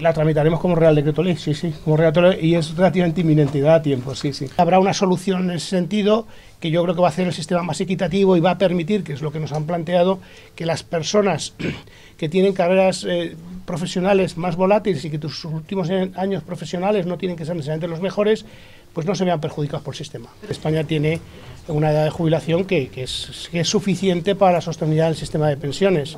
La tramitaremos como Real Decreto Ley, sí, sí, como Real Decreto y es relativamente inminente da tiempo, sí, sí. Habrá una solución en ese sentido que yo creo que va a hacer el sistema más equitativo y va a permitir, que es lo que nos han planteado, que las personas que tienen carreras eh, profesionales más volátiles y que sus últimos años profesionales no tienen que ser necesariamente los mejores, pues no se vean perjudicados por el sistema. España tiene una edad de jubilación que, es, que es suficiente para la sostenibilidad del sistema de pensiones.